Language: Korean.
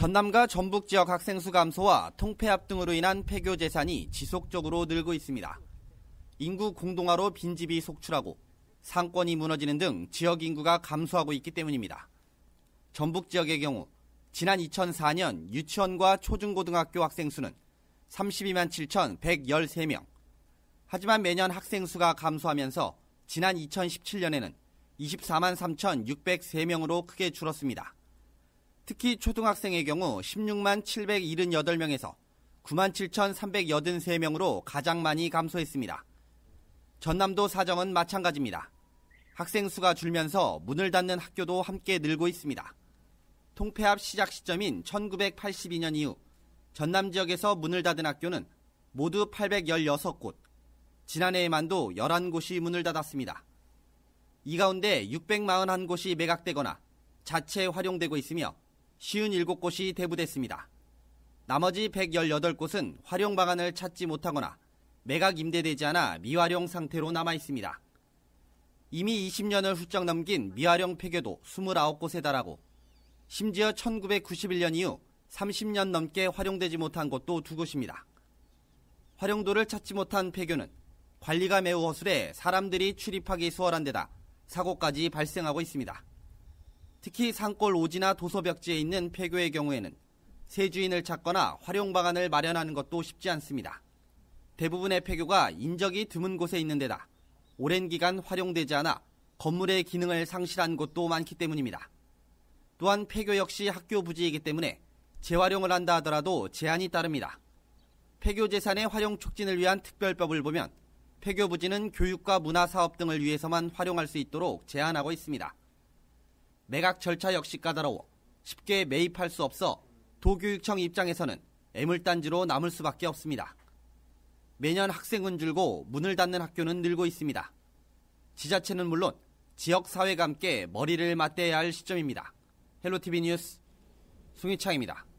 전남과 전북 지역 학생 수 감소와 통폐합 등으로 인한 폐교 재산이 지속적으로 늘고 있습니다. 인구 공동화로 빈집이 속출하고 상권이 무너지는 등 지역 인구가 감소하고 있기 때문입니다. 전북 지역의 경우 지난 2004년 유치원과 초중고등학교 학생 수는 32만 7,113명. 하지만 매년 학생 수가 감소하면서 지난 2017년에는 24만 3,603명으로 크게 줄었습니다. 특히 초등학생의 경우 16만 778명에서 9만 7,383명으로 가장 많이 감소했습니다. 전남도 사정은 마찬가지입니다. 학생 수가 줄면서 문을 닫는 학교도 함께 늘고 있습니다. 통폐합 시작 시점인 1982년 이후 전남 지역에서 문을 닫은 학교는 모두 816곳, 지난해에만도 11곳이 문을 닫았습니다. 이 가운데 641곳이 매각되거나 자체 활용되고 있으며 57곳이 대부됐습니다. 나머지 118곳은 활용 방안을 찾지 못하거나 매각 임대되지 않아 미활용 상태로 남아 있습니다. 이미 20년을 훌쩍 넘긴 미활용 폐교도 29곳에 달하고 심지어 1991년 이후 30년 넘게 활용되지 못한 곳도 두 곳입니다. 활용도를 찾지 못한 폐교는 관리가 매우 허술해 사람들이 출입하기 수월한 데다 사고까지 발생하고 있습니다. 특히 산골 오지나 도서벽지에 있는 폐교의 경우에는 세 주인을 찾거나 활용 방안을 마련하는 것도 쉽지 않습니다. 대부분의 폐교가 인적이 드문 곳에 있는 데다 오랜 기간 활용되지 않아 건물의 기능을 상실한 곳도 많기 때문입니다. 또한 폐교 역시 학교 부지이기 때문에 재활용을 한다 하더라도 제한이 따릅니다. 폐교 재산의 활용 촉진을 위한 특별법을 보면 폐교 부지는 교육과 문화 사업 등을 위해서만 활용할 수 있도록 제한하고 있습니다. 매각 절차 역시 까다로워 쉽게 매입할 수 없어 도교육청 입장에서는 애물단지로 남을 수밖에 없습니다. 매년 학생은 줄고 문을 닫는 학교는 늘고 있습니다. 지자체는 물론 지역사회가 함께 머리를 맞대야 할 시점입니다. 헬로티비 뉴스 송희창입니다.